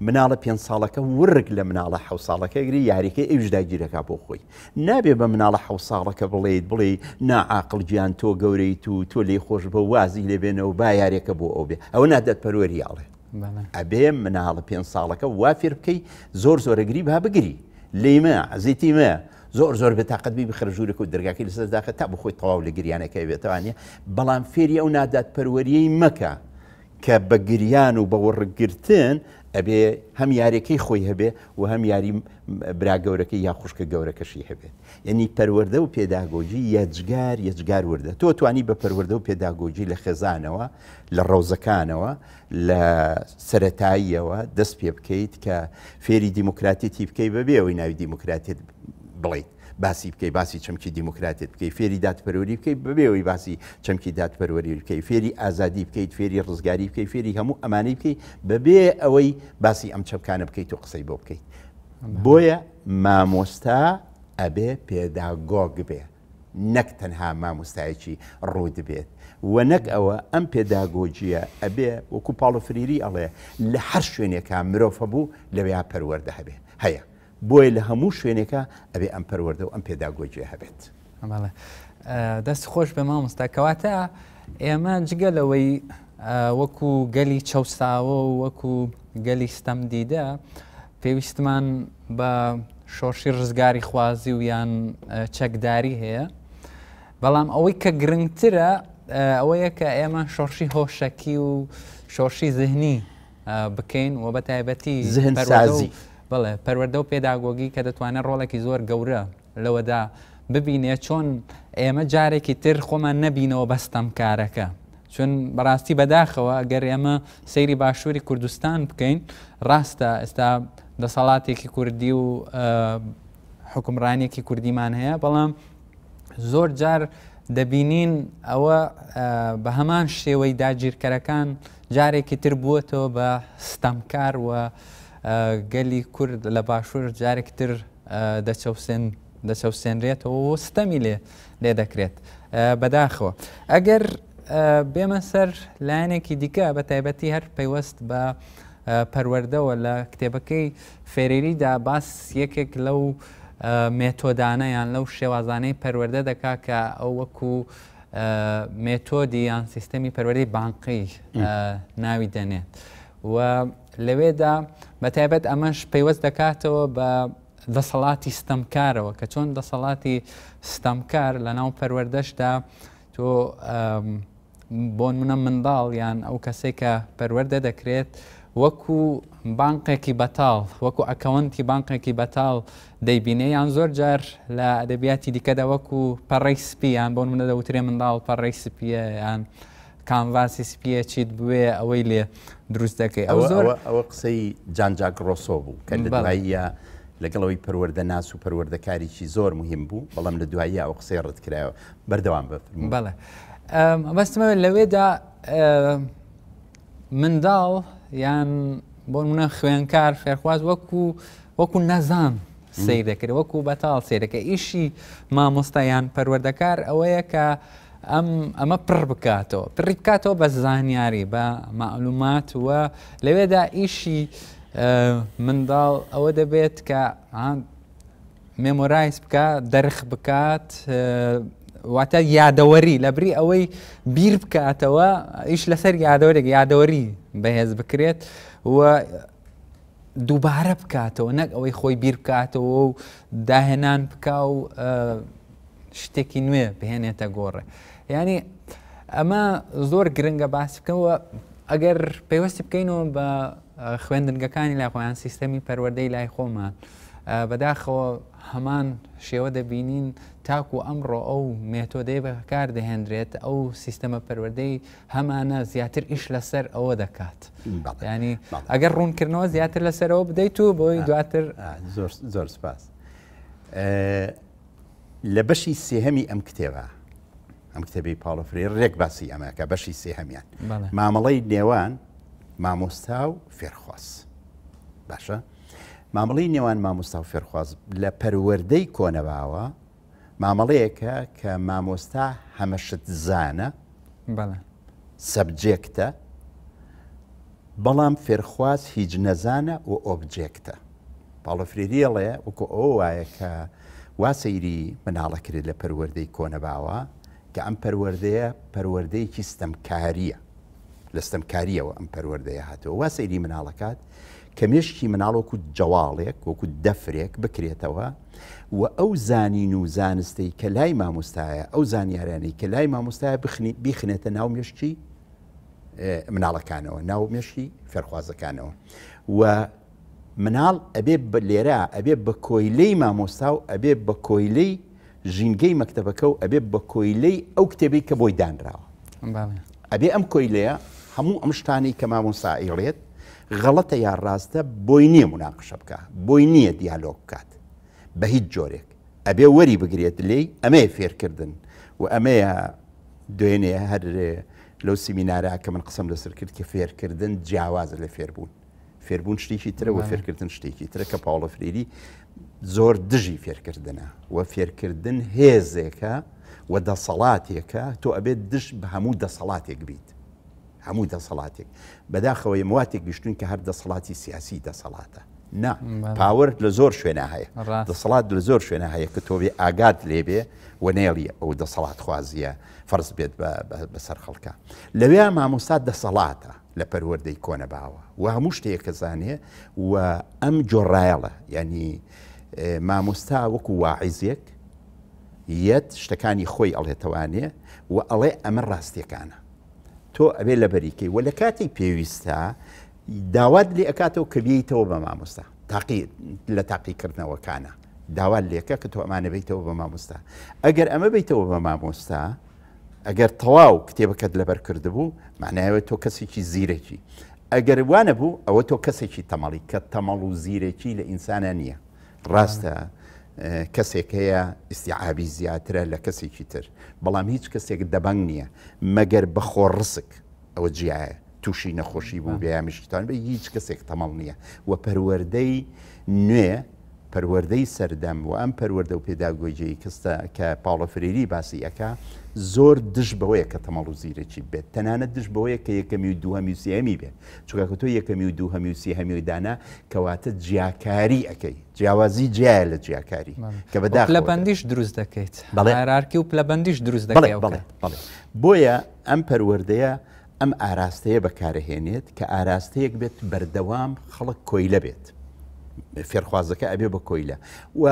مناڵە پێ ساڵەکە ورک لە مناڵە حە ساڵەکە گری یاریکە ئەوژداگیرەکە بۆ خۆی نابێ بە مناڵە حە ساڵەکە بڵێیت بڵێ ناعاقل گیان تۆ گەورەیت و تۆ لێ خۆش بە وازی لێبێنەوە با یاریەکە بۆ ئەو بێ ئەو نادەت پەروەریاڵێ ئەبێ مناڵە پێ ساڵەکە وافر بکەی زۆر زۆرەگری با بگری لێمە عزیتیمە. زۆر زۆر بەتاقتبی بخرجورێک و دەرگاکی لەسەر داخە تا بخۆی تەواو لە گریانەکە بێتوانە بەڵام فێری ئەو نادات پەروەریەی مەکە کە بە گریان و بە وەڕگرتن ئەبێ هەم یاریەکەی خۆی هەبێ و هەم یاری برا گەورەکە یا خوشکە گەورەکەشی هەبێت یعنی پەروەەردە و پێداگۆجی یەجگار یەجگار وردە تۆ توانی بە پەروەەردە و پێداگۆجی لە خێزانەوە لە ڕەوزەکانەوە لە سەتاییەوە دەست پێ بکەیت کە فێری دیموکراتێتی بکەی بەبێ ئەوی ناوی دیموکراتێت بڵیت باسی بکەی باسی چەمکی دیموکراتێت بکەی فێری دادپەروەری بکەی ببێەوەی باسی چەمکی دادپەروەری بکەی فێری ئازادی بکەیت فێری ڕزگاری بکەی فێری هەموو ئەمانی بکەی ببێ ئەوەی باسی ئەم چەپکانە بکەیت و قسەی بۆ بکەیت بۆیە مامۆستا ئەبێ پێداگۆگ بێ نەک تەنها مامۆستایەکی ڕوود بێت وە نەک ئەوە ئەم پێداگۆجیە ئەبێ وەکو پاڵۆفریری ئەڵێ لە هەر شوێنێکە مرۆڤە بوو لەوێ پەروەەردە هەبێ هەیە بۆیە لە هەموو شوێنێکە ئەبێ ئەم پەروەەردە و ئەم پێداگۆجیە هەبێت ئەمەڵێ دەست خۆش بە مامۆستاکەواتە ئێمە جگە لەوەی وەکو گەلی چەساوە و وەکو گەلی ستەم دیدە پێویستمان بە شۆشی ڕزگاری خوازی و یان چەکداری هەیە بەڵام ئەوەی کە گرنگترە ئەوەیە کە ئێمە شۆشی هۆشەکی و شۆشی زهنی بکەین و بە تایبەتی زهن سازی بڵێ پەروەەردە و پێداگۆگی کە دەتوانێت ڕۆڵێکی زۆر گەورە لەوەدا ببینێ چۆن ئێمە جارێکی تر خۆمان نەبینەوە بەستەم کارەکە. چون بەڕاستی بەداخەوە گەر ئێمە سەیری باشووری کوردستان بکەین ڕاستە ئێستا دەسەڵاتێکی کوردی و حکمڕانێکی کوردیمان هەیە بەڵام زۆر جار دەبینین ئەوە بە هەمان شێوەی داگیرکەرەکان جارێکی تر بووەتەوە بە ستەمکار و گەلی کورد لە باشوور جارێکتر دەچەوسێن دەچەوسێنرێتەوە ستەمی لێ لێ دەکرێت بەداخەوە ئەگەر بێمە سەر لایەنێکی دیکە بە تایبەتی هەر پەیوەست بە پەروەردەوە لە کتێبەکەی فێریریدا باس یەکێک لەو مێتۆدانەیان لەو شێوازانەی پەروەەردە دەکا کە ئەو وەکو مێتۆدی یان سیستەمی پەروەەری بانقی ناوی دەنێت و لەوێدا بەتیبەت ئەمەش پەیوەست دەکاتەوە بە دەسەڵاتی ستەمکارەوە کە چۆن دەسەڵاتی ستەمکار لە ناو پەروەردەشدا تۆ بۆن منە منداڵ یان ئەو کەسێک کە پەروەەردە دەکرێت وەکو بانقێکی بەتاڵ وەکو ئەکەونتی بانقێکی بەتاڵ دەیبینێ یان زۆر جار لە ئەدەبیاتی دیکەدا وەکو پەڕی سپی یان بۆن منە دەوترێ منداڵ پەڕی سپیە یان. کانڤاسی سپیە چیت بوێ ئەوەی لێ دروست دەکەی ئەو زۆر ئەوە قسەی جانجاک ڕۆسۆ بوو کە لەباییە لەگەڵەوەی پەروەەردە ناس و پەروەردەکاریی زۆر مهم بوو بەڵام لە دوایی ئەو قسەی ڕەتکرایەوە بەردەوام بە بەڵێ بەستمە لەوێدا منداڵ یان بۆ منە خوێنکار فێرخواز وەکو وەکو نەزان سیر دەکرد وەکو بەتاڵ سێرەکە ئیشی مامۆستایان پەروەردەکار ئەوەیە کە ئەم ئەمە پڕ بکاتەوە پڕی بکاتەوە بە زانیاری بە معلومات وە لەوێدا ئیشی منداڵ ئەوە دەبێت کە مێمۆرایز بکە دەرخ بکات واتە یادەوەری لە بری ئەوەی بیر بکاتەوە ئیش لەسەر یادەوەرێک یادەوەری بەهێز بکرێت و دووبارە بکاتەوە نەک ئەوەی خۆی بیر بکاتەوە و داهێنان بک و شتێکی نوێ بهێنێتە گۆڕێ. ینی ئەمە زۆر گرنگە باسی بکەوە ئەگەر پێوەستی بکەینەوە بە خوێندنگەکانی لای خۆیان سیستەمی پەروەدەی لای خۆمان بەداخەوە هەمان شێوە دەبینین تاکو ئەمڕۆ ئەو مێتۆدەی بەکار دەهێنرێت ئەو سیستەمە پەروەدەی هەمانە زیاتر ئیش لەسەر ئەوە دەکات ینی ئەگەر ڕوونکردنەوە زیاتر لەسەرەوە بدەیت و بۆی دواتر زۆر سپاس لە بەشی سێهەمی ئەم کتێبە ئەم کتێبی پاڵفرێ ڕێک باسی ئەمەکە بەشی سێ هەمان مامەڵی نێوان مامۆستا و فێرخواز باشە مامەڵی نێوان مامۆستا و فێرخواز لە پەروەەردەی کۆنەباوە مامەڵەیەکە کە مامۆستا هەمەشت زانە سەبجێکتە بەڵام فێرخواز هیچ نەزانە و ئۆبجێکتە پاڵفرێریەڵێ وەکو ئەو وایە کە واسەیری مناڵەکرێت لە پەروەەردەی کۆنەباوە کە ئەم پەروەردەیە پەروەردەیەکی ستەمکاریە لە ستەمکاریەوە ئەم پەروەردەیە هاتەوە وا سەیری مناڵەکات کە مێشکی مناڵۆکو جەواڵێک وەکو دەفرێک بکرێتەوە و ئەو زانین و زانستی کە لای مامۆستایە ئەو زانیارانی کە لای مامۆستایە بخنی بیخنێتە ناو مێشکی مناڵەکانەوە ناو مێشکی فەرخوازەکانەوە و مناڵ ئەبێ لێرە ئەبێ بە کۆیلەی مامۆستا و ئەبێ بە کۆیلەی ژینگەی مەکتتەبەکە و ئەبێ بە کۆیلەی ئەو کتێبی کە بۆی دانراوە ئەبێ ئەم کۆیلەیە هەموو ئەم شتانی کە مامون سائیڕێت غەڵەتە یان ڕاستە بۆی نییە مناقشە بکە بۆی نییە دیالۆ بکات بە هیچ جۆرێک ئەبێ وەری بگرێت لێی ئەمەیە فێرکردن و ئەمەیە دوێنێ هەر لەو سیمینارە کە من قسم لەسەر کرد کە فێرکردن جیاواز لە فێربوون فێربوون شتێکی ترەوە فێرکردن شتێکی ترە کە پاڵە فرێری زۆر دژی فێرکردنە وە فێرکردن هێزێکە و دەسەڵاتێکە تۆ ئەبێت دش بە هەموو دەسەڵاتێک بیت هەموو دەسەڵاتێک بەداخەوەی مواتێک گشتون کە هەر دەسەڵاتی سیاسی دەسەڵاتە نا پاور لە زۆر شوێنە هەیە دەسەڵات لە زۆر شوێنە هەیە کە تۆبێ ئاگات لێبێ و نێڵی ئەو دەسەڵات خوازیە فەرز بێت بەسەر خەڵکە لەوێ مامۆستا دەسەڵاتە لە پەروەەردەی کۆنە باوە و هەموو شتەیەکە زانێ و ئەم جۆڕایەڵە ینی مامۆستا وەکو واعیزێک یەت شتەکانی خۆی ئەڵێتەوانێ و ئەڵێ ئەمە ڕاستیەکانە تۆ ئەوێ لە بەریکەی و لە کاتی پێویستە داوات لێ ئەکاتەوە کە بێیتەوە بە مامۆستا تاقی لە تاقیکردنەوەکانە داوا لێکە کە تۆ ئەمانە بیتەوە بە مامۆستا ئەگەر ئەمە بیتەوە بە مامۆستا ئەگەر تەواو کتێبەکەت لەبەر کردبوو معنایەوە تۆ کەسێکی زیرەکی ئەگەر وانە بوو ئەوە تۆ کەسێکی تەمەڵی کە تەمەڵ و زیرەکی لە ئینسانە نییە ڕاستە کەسێک هەیە ئیسیعابی زیاترە لە کەسێکی تر بەڵام هیچ کەسێک دەبنگ نییە مەگەر بەخۆ ڕسک ئەوە جیایە تووشی نەخۆشی بوو بیامشتان بە هیچ کەسێک تەمەڵ نییە وە پەروەەردەی نوێ پەروەەردەی سەردەم و ئەم پەروەەردە و پێداگۆجێی کەستە کە پاڵەفرێری باسی ئەکا زۆر دش بەوەیە کە تەمەڵ و زیرەکی بێت تەنانە دش بەوەیە کە یەکەمی و دوو هەمی سیهمی بێت چکە تۆ یەکەمی و دوو هەمی سی هەمیدانا کەواتە جیاکاری ئەەکەی جیاوازی جیایە لە جیاکاری کە بەدا لە بەندیش دروست دەکەیت بەڵێرارکی و پلە بەندیش دروست دەکەڵێ بۆیە ئەم پەروەردەیە ئەم ئاراستەیە بەکارەهێنێت کە ئاراستەیەک بێت بەردەوام خەڵک کۆی لە بێت. فێرخوازەکە ئەبێ بە کۆیلە و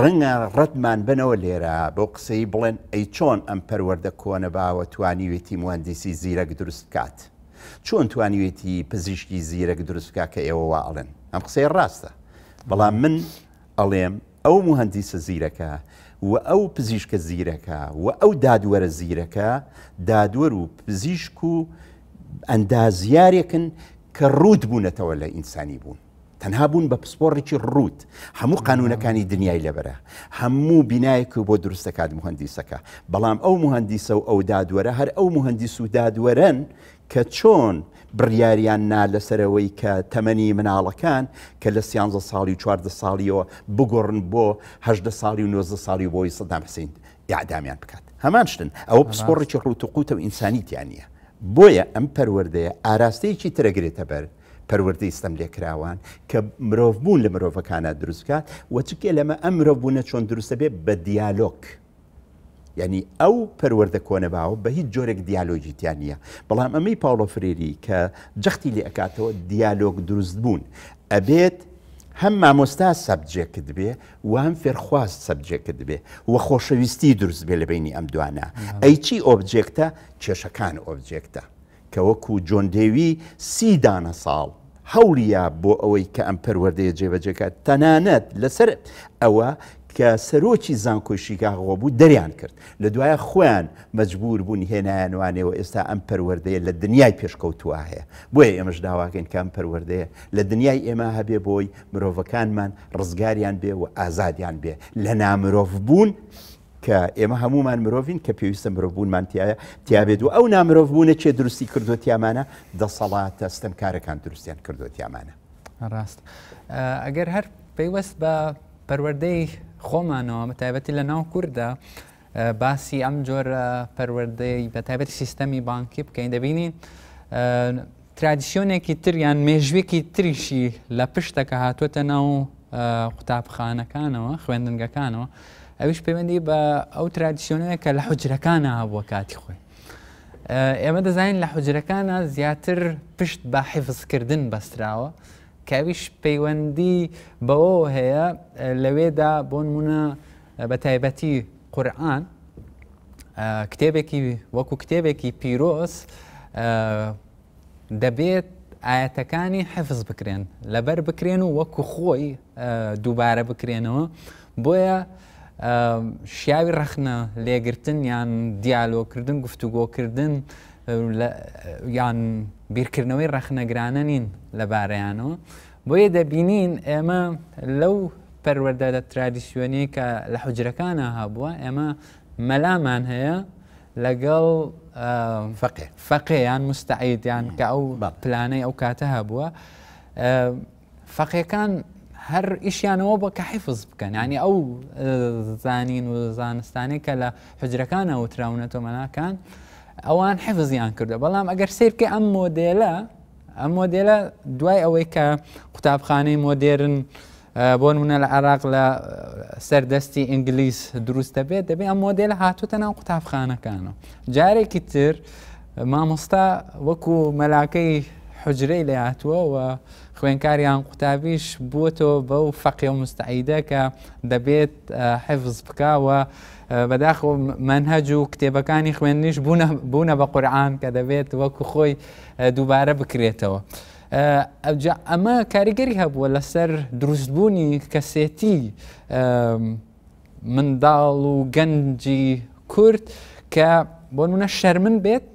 ڕەنگە ڕەتمان بنەوە لێرە بۆ قسەی بڵێن ئەی چۆن ئەم پەروەەردە کۆنە باوە توانیوێتی مهندسی زیرەک دروست کات چۆن توانیوێتی پزیشکی زیرەک دروستکە کە ئێوە واڵن ئەم قسەی ڕاستە بەڵام من ئەڵێم ئەو مهندیسە زیرەکە و ئەو پزیشکە زیرەکە و ئەو دادوەرە زیرەکە دادوەر و پزیشک و ئەندازیارێکن کە ڕوود بوونەتەوە لە ئینسانی بوون تەنها بوون بە پسپۆڕێکی ڕوت هەموو قانونەکانی دنیای لەبەرە هەموو بینایەک بۆ دروستەکات مهندیسەکە بەڵام ئەو مهندیسە و ئەو دادوەرە هەر ئەو مهندیس و دادوەرەن کە چۆن بڕیاریان نا لەسەرەوەی کە تەمەنی مناڵەکان کە لە سیانزە ساڵی و چواردە ساڵیەوە بگۆڕن بۆهدە ساڵی و 90 ساڵی بۆی سەدام حسین یادامیان بکات هەمان شتن ئەوە پسپۆڕێکی ڕوتوقوتە و ئینسانیتیان نیە بۆیە ئەم پەروەردەیە ئاراستەیەکی ترەگرێتە بەر پەروەردە ئیسم لێکراوان کە مرۆڤ بوون لە مرۆڤەکانە دروستکات وەچکێ لەمە ئەم مرۆڤ بوونە چۆن دروستە بێ بە دیالۆک. ینی ئەو پەروەەردە کۆنەباوە بە هیچ جۆرێک دیالۆژیتیان نیە بەڵام ئەمەی پاڵۆ فرێری کە جەختی لێ ئەکاتەوە دیالۆگ دروست بوون ئەبێت هەم مامۆستا سەبجێکت بێ و هەم فێرخواست سەبجێکت بێ و خۆشەویستی دروست بێ لە بینی ئەم دوانە ئەیچی ئۆبجێکتە کێشەکان ئۆبجێکتە کە وەکو جۆندێوی سیدانە ساڵ هەولیە بۆ ئەوەی کە ئەم پەروەردەیە جێبەجەکات تەنانەت لەسەر ئەوە کە سەرۆکی زانکۆشیگاغۆ بوو دەریان کرد لە دوایە خۆیان مەجبور بوون هێنایانوانێەوە ئێستا ئەم پەروەردەیە لە دنیای پێشکەوتوە هەیە بۆیە ئێمەش داواکەین کام پەروەردەیە لە دنیای ئێمە هەبێ بۆی مرۆڤەکانمان ڕزگاریان بێ و ئازادیان بێ لە نامرۆڤ بوون کە ئێمە هەمومان مرۆڤین کە پێویستە مرۆڤبوونمانتیایە تیاابێت و ئەو نامرۆڤ بوونە چێ درستی کردو تیامانە دەسەڵاتە ستەم کارەکان درستیان کردو تیامانە ڕاست ئەگەر هەر پێیوەست بە پەروەردەی خۆمانەوە متایبەتی لە ناو کووردا باسی ئەم جۆر پەروەردەی بە تایبەتی سیستەمی بانکی بکەین دەبینین ترادیسیۆنێکی تریان مێژوێکی تریشی لە پشتەکە هاتووەتە ناو قوتابخانەکانەوە خوێندنگەکانەوە ئەوش پەیوەندی بە ئەو ترادیسیۆنەیە کە لە حجرەکانە هەبووە کاتی خۆی ئێمە دەزانین لە حجرەکانە زیاتر پشت بە حیفزکردن بەستراوە کاویش پەیوەندی بەوە هەیە لەوێدا بۆ نمونە بە تایبەتی قورآن کتێبێکی وەکو کتێبێکی پیرۆس دەبێت ئاەتەکانی حفظ بکرێن لەبەر بکرێن و وەکو خۆی دووبارە بکرێنەوە بۆیە شیاوی رخنا لێگرتن یان کردن دیالۆکردن کردن یان بیرکردنەوەی ڕەخنەگرانە نین لەبارەیانەوە بۆیە دەبینین ئێمە لەو پەروەەردەدە ترادیسیۆنی کە لە حجرەکانە هەبووە ئێمە مەلامان هەیە لەگەڵ فەقێ یان مستعیدیان کە ئەو پلانەی ئەو کاتە هەبووە فەقیەکان هەر ئیشیانەوە بە کە حیفز بکەن ینی ئەو اه، زانین و زانستانی کە لە حجرەکانە وتراونەتۆمەناکان ئەوان حفزیان کردو بەڵام ئەگەر سیرکە ئەم مۆدێلە ئەم مۆدێلە دوای ئەوەی کە قوتابخانەی مۆدێرن اه، بۆ نمونە لە عراق لە سەردەستی ئینگلیس دروستە بێت دەبێت ئەم مۆدێلە هاتوتە ناو قوتابخانەکانە جارێکی تر مامۆستا وەکو مەلاکەی حجرەی لە هاتووە و خوێنکاریان قوتابیش بووەوە بەو فەقی و مستعیدە کە دەبێت حفظ بکاوە بەداخۆ منهەج و کتێبەکانی خوێندنیش بوونە بە قورآان کە دەبێت وەکو خۆی دووبارە بکرێتەوە. ئەمە کاریگەری هەبووە لەسەر دروستبوونی کەسێتی منداڵ و گەنجی کورد کە بۆ منە شەرمن بێت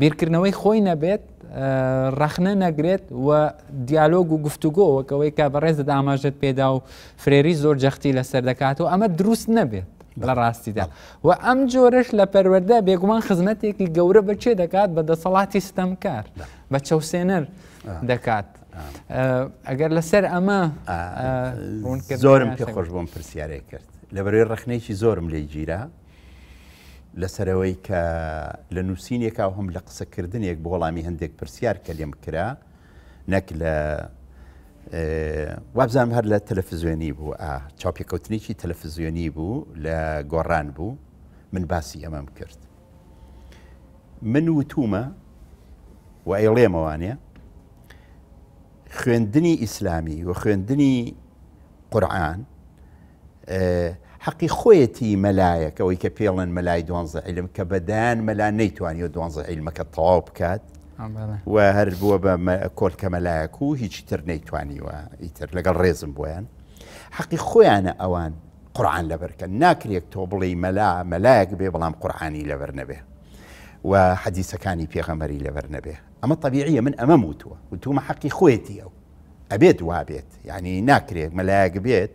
بیرکردنەوەی خۆی نەبێت ڕخنە نەگرێت و دیالۆگ و گفتوگۆەوەکەوەی کە بەڕێزت ئاماژت پێدا و فرێری زۆر جەختی لەسەر دەکات و ئەمە دروست نەبێت لە ڕاستیدا و ئەم جۆرەش لە پەروەەردە بێگومان خزمەتێکی گەورە بەچێ دەکات بە دەسەڵاتی ستەمکار بە چەوسێنەر دەکات ئەگەر لەسەر ئەمە زۆرم پێ خۆش بۆم پرسیارێک کرد لەبەرێ ڕخنێکی زۆرم لی گیرە لەسەرەوەی کە لە نووسینێکا هەم لە قسەکردنێک بۆ وەڵامی هەندێک پرسیار کەلێم کرا نەک لە وابزانام هەر لە تەلەفزیۆنی بوو چاپێککەوتنێکی تەلەفزیۆنی بوو لە گۆڕان بوو من باسی ئەمەم کرد. من وتومە و ئەیڵێمەوانێ خوێندنی ئیسلامی و خوێندنی قورآن حقي خويتي ملايك او كبيرن ملاي دوانز علم كبدان ملا نيتواني دوانز علم كالطواب كات آه، وهر بو بما كل كملاك هو هيك تر نيتواني و يتر لقى الريزم بوين حقي خوي انا اوان قران لبركه ناكر يكتب لي ملا ملاك بيبلام قراني لبرنبه وحديث كاني في غمري لبرنبه اما طبيعيه من امامه تو وانتم حقي خويتي ابيت وابيت يعني ناكري ملاك بيت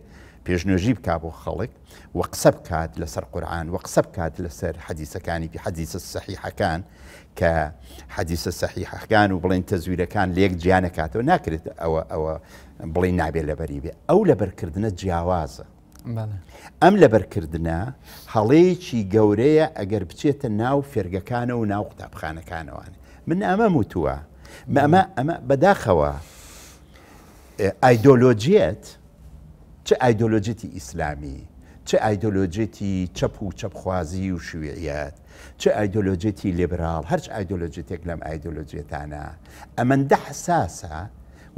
پێشنۆژی بک بۆ خەڵک و قسە بکات لەسەر قورآان و قسە بکات لەسەر حەدیسەکانی پێ حەدیسە سەحیحەکان کە حەدیسە سەحیحەکان و بڵێن تەزویرەکان لێک جیانەکاتەوە ناکرێت ئەوە ئەوە بڵین نابێت لەبەری بێ ئەو لەبەرکردنە جیاوازە ئەم لەبەرکردە هەڵەیەکی گەورەیە ئەگەر بچێتە ناو فێرگەکانە و ناو قوتابخانەکانەوانێ من ئەمە وتووە ئەمە ئەمە بەداخەوە ئایدۆلۆجیەت چه ئایدۆلۆژێتی ئیسلامی چه ئایدۆلۆژێتی چەپ و چەپخوازی و شوێیەت چه ئایدۆلۆژێتی لێبرال هەرچ ئایدۆلۆژێتێک لەم ئایدۆلۆژێتانە ئەمەندە حساسە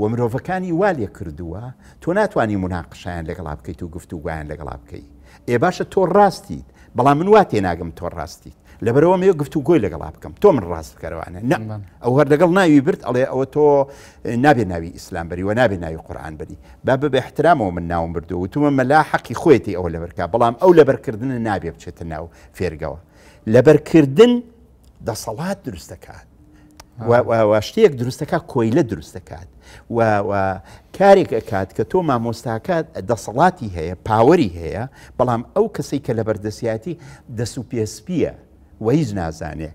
و مرۆڤەکانی والێ کردووە تۆ ناتوانانی مناقشیان لەگەڵا بکەیت و گفتوگویان لەگەڵا بکەیت ئێ باشە تۆ ڕاستیت بەڵام من وا تێناگەم تۆ ڕاستیت لەبەرەوەم ێ گفتو گۆی لەگەڵا بکەم تۆ من ڕاست بکەرەوانە نە ئەو هەر لەگەڵ ناوی برد ئەڵێ ئەوە تۆ نابێ ناوی ئیسلام بەری و نابێ ناوی قورآان بری با بە بەحترامەوە من ناوم بردو وتومە مەلا حەقی خۆێتی ئەوە لەبەرکە بەڵام ئەو لەبەرکردن نابێ بچێتە ناو فێرگەوە لەبەرکردن دەسەڵات دروستەکات شتێک دروستەکە کۆیلە دروستەکات و کارێک ئەکات کە تۆ مامۆستاکات دەسەڵاتی هەیە پاوەری هەیە بەڵام ئەو کەسی کە لە بەردەسیاتی دەسوپسپە و هیچ نازانێ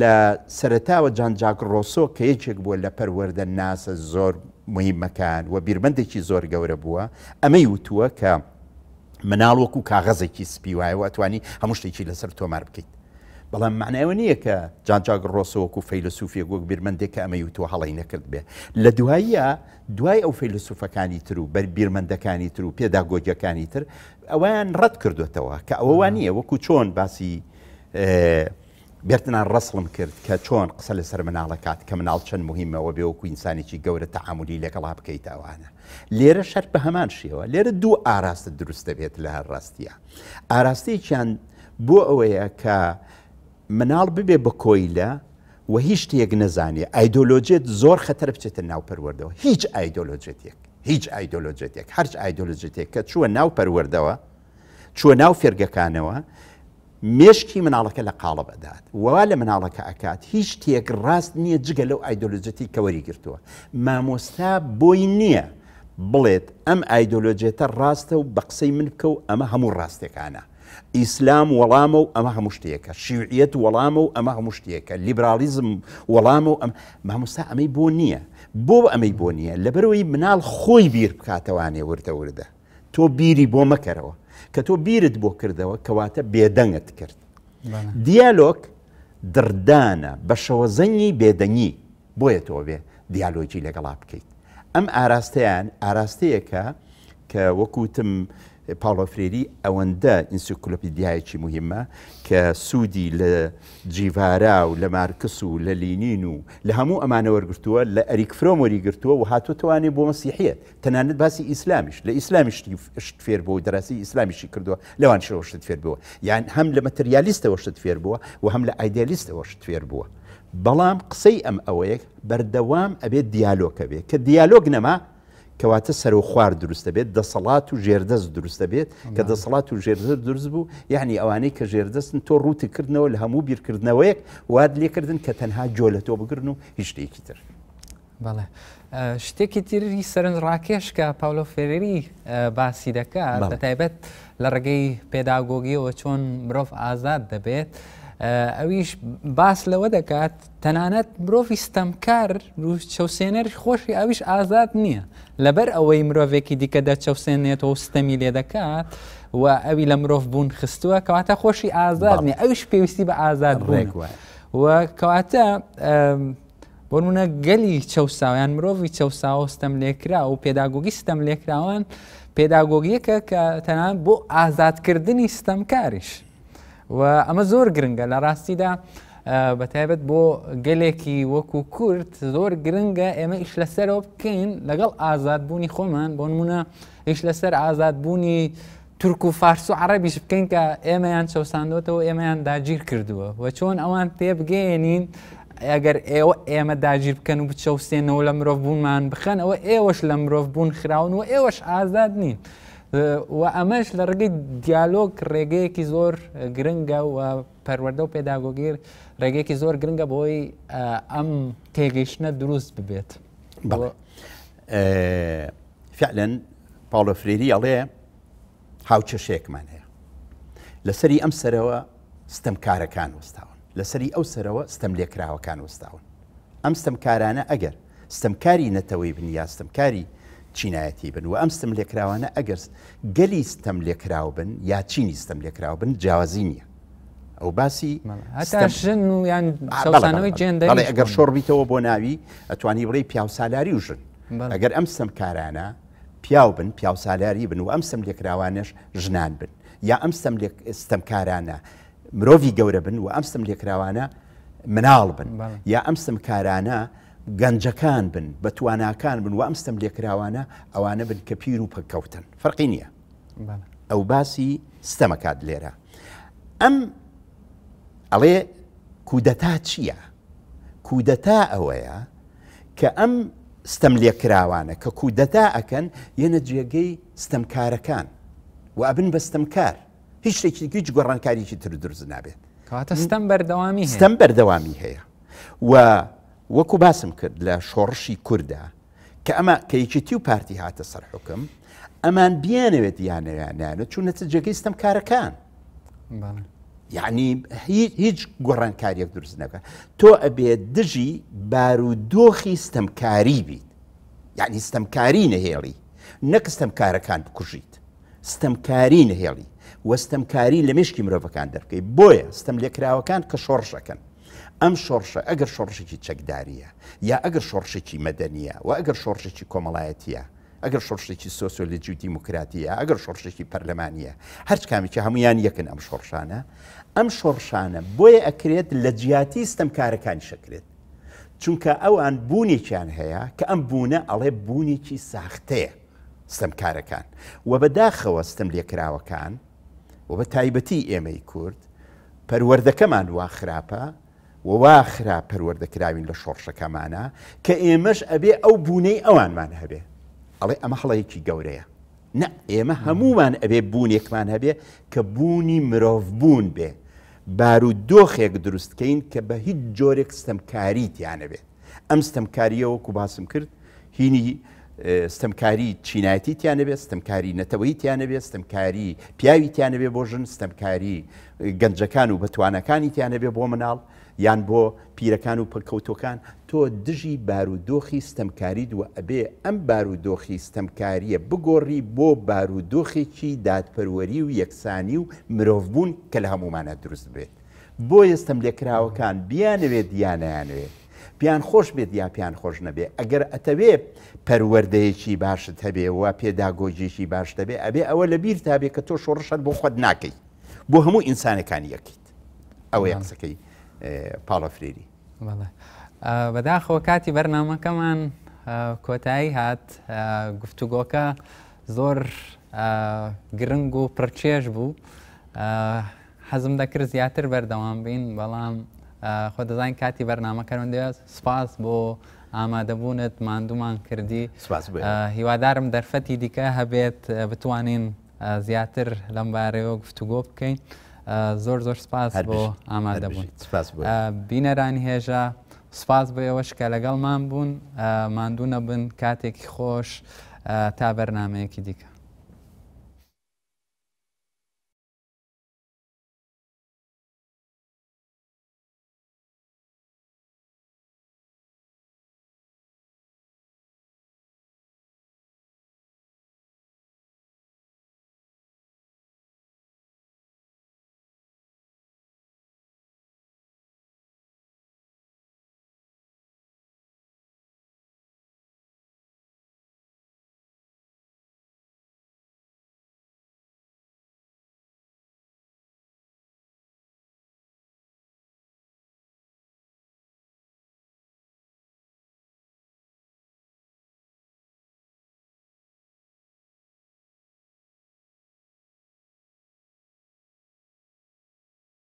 لە سەرتاوە جانجاک ڕۆسۆ کە یەکێک بووە لە پەروەەردە ناسە زۆر مهمەکان و بیربندێکی زۆر گەورە بووە ئەمەی وتووە کە مناڵ وەکو کاغەزێکی سپی وایە واتوانی هەموو شتێکی لەسەر تۆمار بکەیت بەڵام معناەوە نییە کە جانجاگ ڕۆسەوەکو فەیلسوفیە گۆک بیرمەندێک کە ئەمە یوتوە هەڵی نەکرد بێ لە دواییە دوای ئەو فەیلسوفەکانی تر و بەر بیرمەندەکانی تر و پێداگۆجەکانی تر ئەویان ڕەت کردوێتەوە کە ئەوەوان نییە وەکو چۆن باسی بێتنان ڕسڵم کرد کە چۆن قسە لە سەر مناڵەکات کە مناڵ چەند مهمەوە بێوەکو ئینسانێکی گەورە تەعاعملی لەگەڵا بکەیت ئەوانە لێرە شەر بە هەمان شێوە لێرە دوو ئاراستە دروست دەبێت لە هەر ڕاستیە ئاراستەیەکیان بۆ ئەوەیە کە مناڵ ببێ بە کۆیلە و هیچ شتێک نەزانێ ئایدۆلۆجێت زۆر خەتەر بچێتە ناوپەروەردەوە هیچ ئایدۆلۆجێتێک هیچ ئایدۆلۆجێتێک هەرچ ئایدۆلۆجێتێک کە چووە ناو پەروەردەوە چووە ناو فێرگەکانەوە مێشکی مناڵەکە لە قاڵە بەدات ووا لە مناڵەکە ئەکات هیچ تێک ڕاست نییە جگە لەو ئایدۆلۆجەتی کەوەری گرتووە مامۆستا بۆی نییە بڵێت ئەم ئایدۆلۆجێتە ڕاستە و بە قسەی من بکە و ئەمە هەموو ڕاستێکانە ئیسلام وەڵامە و ئەمە هەموو شتێکە شیوعیت وەڵامە و ئەمە هەموو شتێکە لیبرالیزم وەڵامە و ئەم مامۆستا ئەمەی بۆ نییە بۆ ئەمەی بۆ نییە لەبەرەوەی مناڵ خۆی بیر بکاتەوانێ وردەوردە تۆ بیری بۆ مەکەرەوە کە تۆ بیرت بۆ کردەوە کەواتە بێدەنگت کرد دیالۆک دردانە بە شەوەزەنی بێدەنگی بۆیە تۆ بێ دیالۆکی لەگەڵا بکەیت ئەم ئاراستەیان ئاراستەیەکە کە وەکوتم پاڵۆفرێری ئەوەندە ئینسیکلۆپیدیایکی مهمە کە سوودی لە جیڤارا و لە مارکس و لە لینین و لە هەموو ئەمانە وەرگتووە لە ئەریک فرۆمۆری گرتووە و هاتووە توانێت بۆ مەسیحیت تەنانەت باسی ئیسلامیش لە ئیسلامیشتی شت فێر بۆ و دەراسی ئیسلامیشی کردووە لەوان شەوە شت فێر بووە یان هەم لە مەتریالیستەوە شت فێر بووە و هەم لە ئایدیالیستەوە شت فێر بووە بەڵام قسەی ئەم ئەوەیەک بەردەوام ئەبێت دیالۆکە بێت کە دیالۆگ نەما کەواتە سەر و خوار دروستە بێت دەسەڵات و ژێردەست دروستە بێت کە دەسەڵات و ژێردە دروست بوو یعنی ئەوانەی کە ژێردەستن تۆ ڕوتکردنەوە لە هەموو بیرکردنەوەیەک واد لێکردن کە تەنها جۆ لە تۆ بگرن و هیچ شتێکی تر بەڵێ شتێکی تری سەرنج ڕاکێش کە پاولۆ فێری باسی دەکات بەتایبەت لە ڕێگەی پێداگۆگیەوە چۆن مرۆڤ ئازاد دەبێت. ئەویش باس لەوە دەکات تەنانەت مرۆڤی ستەمکار چاوسێنەر خۆشی ئەویش ئازاد نییە لەبەر ئەوەی مرۆڤێکی دیکەدا چاوسێنێتەوە ستەمی لێ دەکات و ئەوی لە مرۆڤ بوون خستووە کەواتە خۆشی ئازاد نیە ئەوش پێویستی بە ئازاد ڕێکوە و کەواتە بۆنمونە گەلی چەساویان مرۆڤی چەساوە ستەم لێکرا و پێداگۆگی ستەم لێکراوان پێداگۆگیەکە کە تەنان بۆ ئازادکردنی ستەمکاریش و ئەمە زۆر گرنگە لە ڕاستیدا بەتایبەت بۆ گەلێکی وەکو کورت زۆر گرنگە ئێمە ئیش لەسەرەوە بکەین لەگەڵ ئازادبوونی خۆمان بۆ نمونە ئیش لەسەر ئازادبوونی تورک و فارس و عربیش بکەین کە ئێمەیان چەساندوتەوە ئێمەیان داگیر کردووە و چۆن ئەوان تێبگەێنین ئەگەر ئێوە ئێمە داگیر بکەن و بچەوسێنەوە لە مرۆڤ بوونمان بخەن ئەوە ئێوەش لە مرۆڤ بوون خراون و ئێوەش ئازاد نین. و ئەمەش لە ڕێگەی دیالۆگ ڕێگەیەکی زۆر گرنگە و پەروەەردە و پێداگۆگیر ڕێگەیەکی زۆر گرنگە بۆی ئەم تێگەیشتە دروست ببێت فعلەن پاڵۆفرێری ئەڵێ هاوچەشێکمان هەیە لەسەری ئەم سەرەوە ستەمکارەکان وەستاون لەسەری ئەو سەرەوە ستەم لێکراوەکان وەستاون ئەم ستەمکارانە ئەگەر ستەمکاری نەتەوەی بنیاستەمکاری چینایەتی بن و ئەم ستم لێکراوانە ئەگەر گەلی ستەم لێکراو بن یا چینی ستەم لێکراو بن جیاوازی نییە ئەو باسی شن یانەوەی جێندەڵێ ئەگەر شۆڕبییتەوە بۆ ناوی ئەتوانی بڕی پیاوسالاری وژن ئەگەر ئەم سم کارانە پیاو بن پیاوسالاری بن و ئەم سم لێکراوانش ژنان بن یا ئەم ستەمکارانە مرۆڤی گەورە بن و ئەم سم لێکراوانە مناڵ بن یا ئەم سم کارانە گەنجەکان بن بە تواناکان بن و ئەمستەم لێکراوانە ئەوانە بن کە پیر و پکەوتن فەرقی نییە ئەو باسی ستەمەکات لێرە ئەم ئەڵێ کودەتا چییە؟ کودەتا ئەوەیە کە ئەم ستەم لێکراوانە کە کودەتا ئەکەن یەنە جێگەی ستەمکارەکان و ئەبن بە ستەمکار هیچ شتێکیگەیچ گۆڕانکاریی تر درز نابێت کاتە ستەم بەردەوامی ستەم بەردەوامی هەیە و وەکو باسم کرد لە شۆڕشی کووردا کە ئەمە کەیکیتی و پارتی هاتە سەر حکم ئەمان بیانەوێت یانەیانیانە چوونەتە جێگەیستم کارەکان یعنی هیچ گۆڕانکاریەک دروست نەکە تۆ ئەبێت دژی بارودۆخی ستەمکاری بیت یعنی ستەمکاری نەهێڵی نەکەستەم کارەکان بکوژیت ستەمکاری نەهێڵی وەستەمکاری لە مشکی مرۆڤەکان دەبکەیت بۆیە ستەم لێکراوەکان کە شۆڕشەکەن ئەم شۆڕشە ئەگەر شۆڕشێکی چەکداریە یا ئەگەر شۆڕشێکی مەدەنیە و ئەگەر شۆڕشێکی کۆمەڵایەتیە ئەگەر شۆڕشێکی سۆسۆلجی و دیموکراتیە ئەگەر شۆڕشێکی پەرلەمانیە هەرچ کامێکی هەمویان یەکن ئەم شۆڕشانە ئەم شۆڕشانە بۆیە ئەکرێت لە جیاتی ستەمکارەکانی شەکرێت چونکە ئەوان بوونێکیان هەیە کە ئەم بوونە ئەڵێ بوونێکی ساختەیە ستەمکارەکان و بەداخەوە ستەم لێکراوەکان و بە تایبەتی ئێمەی کورد پەروەردەکەمان وا خراپە وواخرا پەروەردەکراوین لە شۆڕشەکەمانە کە ئێمەش ئەبێ ئەو بوونەی ئەوانمان هەبێ ئەڵێ ئەمە هەڵەیەکی گەورەیە نە ئێمە هەمومان ئەبێ بوونێکمان هەبێ کە بوونی مرۆڤ بوون بێ بارو دۆخێک دروستکەین کە بە هیچ جۆرێک ستەمکاری تیانەبێت ئەم ستەمکاریەوەکو باسم کرد هینی ستەمکاری چینایەتی تیانەبێت ستەمکاری نەتەوەی تیانەبێت ستەمکاری پیاوی تیانەبێ بۆ ژن ستەمکاری گەنجەکان و بەتوانەکانی تیانەبێ بۆ مناڵ یان بۆ پیرەکان و پڕکەوتەکان تۆ دژی بارودۆخی ستەمکاری دووە ئەبێ ئەم بارودۆخی ستەمکاریە بگۆڕی بۆ بارودۆخێکی دادپەروەری و یەکسانی و مرۆڤبوون کە لە هەمومانە دروست بێت بۆ ئێستم لێکراوەکان بیانەوێت دیانەیانوێت پیان خۆش بێت یا پیان خۆش نەبێ ئەگەر ئەتەوێ پەروەردەیەکی باشت هەبێ و پێداگۆجیێکی باش دەبێ ئەبێ ئەوە لە بیر تابێ کە تۆ شۆڕشت بۆ خۆت ناکەی بۆ هەموو ئینسانەکان یەکیت ئەوە یانسەکەی پاڵەفرێری بەداخەوە کاتی بەرنمەکەمان کۆتایی هات گفتوگۆکە زۆر گرنگ و پرچێش بوو حەزم دەکرد زیاتر بەردەوام بین بەڵام خۆ دەزانین کاتی بەرنمەکەەوەندێ سپاس بۆ ئامادەبوونت مادومان کردی هیوادارم دەرفەتی دیکە هەبێت بتوانین زیاتر لەمبارەوە گفتوگۆ بکەین. زۆر زۆر سپاس بۆ ئامادەبوون بینەرانی هێژە سپاس بۆ ئێوەش کە لەگەڵ مام بوون مادوونە بن کاتێکی خۆش تا بەرنمەیەکی دیکە